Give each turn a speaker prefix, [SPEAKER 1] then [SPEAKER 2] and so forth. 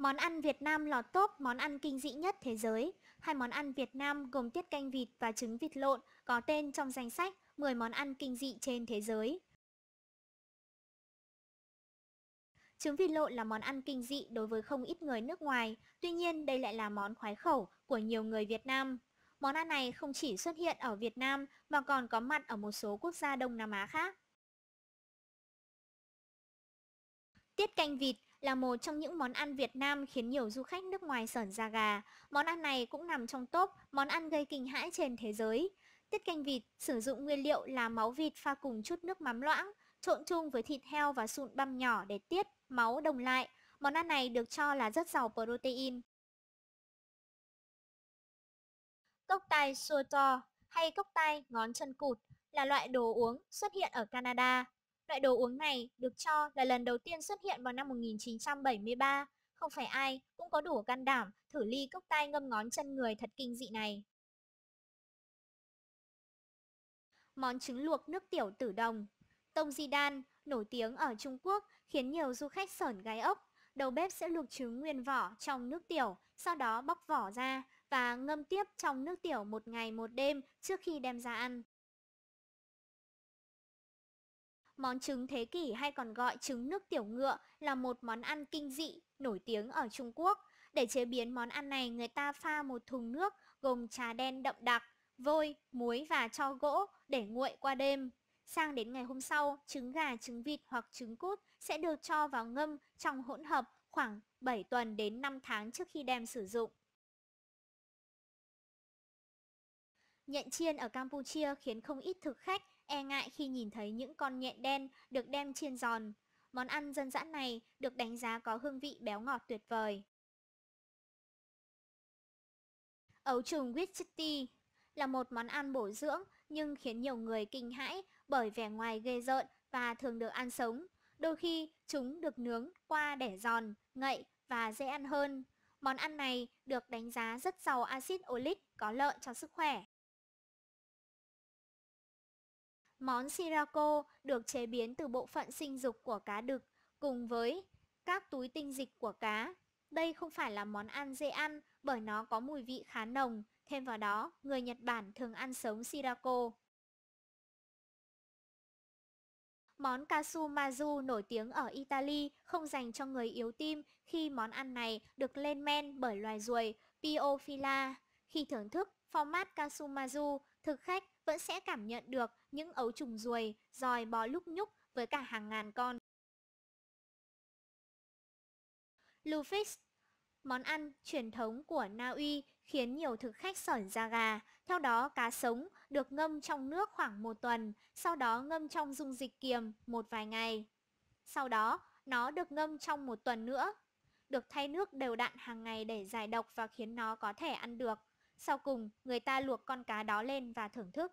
[SPEAKER 1] Món ăn Việt Nam lọt top món ăn kinh dị nhất thế giới. Hai món ăn Việt Nam gồm tiết canh vịt và trứng vịt lộn có tên trong danh sách 10 món ăn kinh dị trên thế giới. Trứng vịt lộn là món ăn kinh dị đối với không ít người nước ngoài, tuy nhiên đây lại là món khoái khẩu của nhiều người Việt Nam. Món ăn này không chỉ xuất hiện ở Việt Nam mà còn có mặt ở một số quốc gia Đông Nam Á khác. Tiết canh vịt là một trong những món ăn Việt Nam khiến nhiều du khách nước ngoài sởn da gà. Món ăn này cũng nằm trong top món ăn gây kinh hãi trên thế giới. Tiết canh vịt sử dụng nguyên liệu là máu vịt pha cùng chút nước mắm loãng, trộn chung với thịt heo và sụn băm nhỏ để tiết máu đồng lại. Món ăn này được cho là rất giàu protein. Cốc tai soto hay cốc tai ngón chân cụt là loại đồ uống xuất hiện ở Canada Loại đồ uống này được cho là lần đầu tiên xuất hiện vào năm 1973. Không phải ai cũng có đủ can đảm thử ly cốc tay ngâm ngón chân người thật kinh dị này. Món trứng luộc nước tiểu tử đồng Tông Di Đan nổi tiếng ở Trung Quốc khiến nhiều du khách sởn gáy ốc. Đầu bếp sẽ luộc trứng nguyên vỏ trong nước tiểu, sau đó bóc vỏ ra và ngâm tiếp trong nước tiểu một ngày một đêm trước khi đem ra ăn. Món trứng thế kỷ hay còn gọi trứng nước tiểu ngựa là một món ăn kinh dị, nổi tiếng ở Trung Quốc. Để chế biến món ăn này, người ta pha một thùng nước gồm trà đen đậm đặc, vôi, muối và cho gỗ để nguội qua đêm. Sang đến ngày hôm sau, trứng gà, trứng vịt hoặc trứng cút sẽ được cho vào ngâm trong hỗn hợp khoảng 7 tuần đến 5 tháng trước khi đem sử dụng. Nhận chiên ở Campuchia khiến không ít thực khách e ngại khi nhìn thấy những con nhện đen được đem chiên giòn. Món ăn dân dã này được đánh giá có hương vị béo ngọt tuyệt vời. Ấu trùng Wichiti là một món ăn bổ dưỡng nhưng khiến nhiều người kinh hãi bởi vẻ ngoài ghê rợn và thường được ăn sống. Đôi khi chúng được nướng qua để giòn, ngậy và dễ ăn hơn. Món ăn này được đánh giá rất giàu axit oleic có lợi cho sức khỏe. Món sirako được chế biến từ bộ phận sinh dục của cá đực cùng với các túi tinh dịch của cá. Đây không phải là món ăn dễ ăn bởi nó có mùi vị khá nồng, thêm vào đó người Nhật Bản thường ăn sống sirako. Món casu nổi tiếng ở Italy không dành cho người yếu tim khi món ăn này được lên men bởi loài ruồi Piophila. Khi thưởng thức format casu thực khách vẫn sẽ cảm nhận được những ấu trùng ruồi, dòi bò lúc nhúc với cả hàng ngàn con. Lufis, Món ăn truyền thống của Na Uy khiến nhiều thực khách sởn da gà. Theo đó, cá sống được ngâm trong nước khoảng một tuần, sau đó ngâm trong dung dịch kiềm một vài ngày. Sau đó, nó được ngâm trong một tuần nữa. Được thay nước đều đặn hàng ngày để giải độc và khiến nó có thể ăn được. Sau cùng, người ta luộc con cá đó lên và thưởng thức.